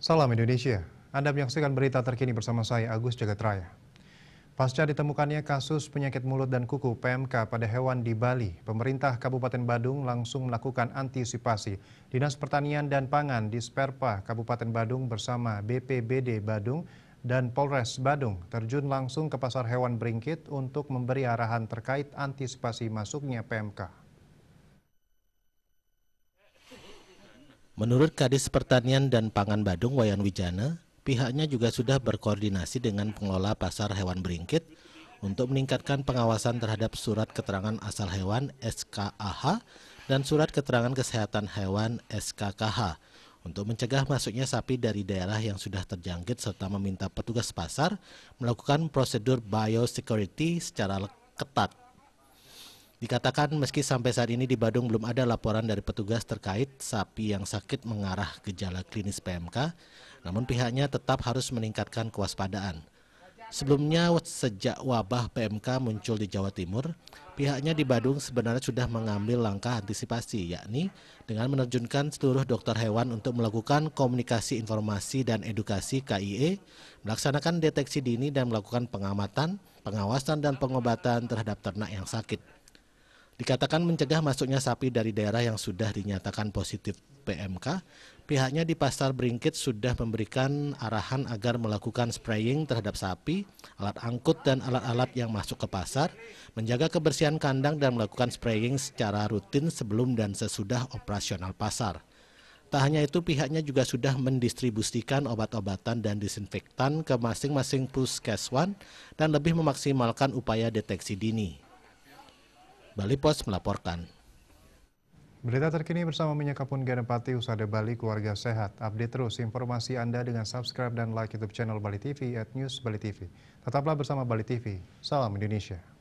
Salam Indonesia. Anda menyaksikan berita terkini bersama saya Agus Jagatraya. Pasca ditemukannya kasus penyakit mulut dan kuku PMK pada hewan di Bali, pemerintah Kabupaten Badung langsung melakukan antisipasi. Dinas Pertanian dan Pangan di Sperpa Kabupaten Badung bersama BPBD Badung dan Polres Badung terjun langsung ke pasar hewan beringkit untuk memberi arahan terkait antisipasi masuknya PMK. Menurut Kadis Pertanian dan Pangan Badung Wayan Wijana, pihaknya juga sudah berkoordinasi dengan pengelola pasar hewan beringkit untuk meningkatkan pengawasan terhadap surat keterangan asal hewan SKAH dan surat keterangan kesehatan hewan SKKH untuk mencegah masuknya sapi dari daerah yang sudah terjangkit serta meminta petugas pasar melakukan prosedur biosecurity secara ketat. Dikatakan meski sampai saat ini di Badung belum ada laporan dari petugas terkait sapi yang sakit mengarah gejala klinis PMK, namun pihaknya tetap harus meningkatkan kewaspadaan. Sebelumnya sejak wabah PMK muncul di Jawa Timur, pihaknya di Badung sebenarnya sudah mengambil langkah antisipasi yakni dengan menerjunkan seluruh dokter hewan untuk melakukan komunikasi informasi dan edukasi KIE, melaksanakan deteksi dini dan melakukan pengamatan, pengawasan dan pengobatan terhadap ternak yang sakit. Dikatakan mencegah masuknya sapi dari daerah yang sudah dinyatakan positif PMK, pihaknya di Pasar Beringkit sudah memberikan arahan agar melakukan spraying terhadap sapi, alat angkut dan alat-alat yang masuk ke pasar, menjaga kebersihan kandang dan melakukan spraying secara rutin sebelum dan sesudah operasional pasar. Tak hanya itu, pihaknya juga sudah mendistribusikan obat-obatan dan disinfektan ke masing-masing puskeswan dan lebih memaksimalkan upaya deteksi dini. Bali Pos melaporkan. Berita terkini bersama Minyak Kapun Ganepati Usada Bali Keluarga Sehat. Update terus informasi Anda dengan subscribe dan like YouTube channel Bali TV at News Bali TV. Tetaplah bersama Bali TV. Salam Indonesia.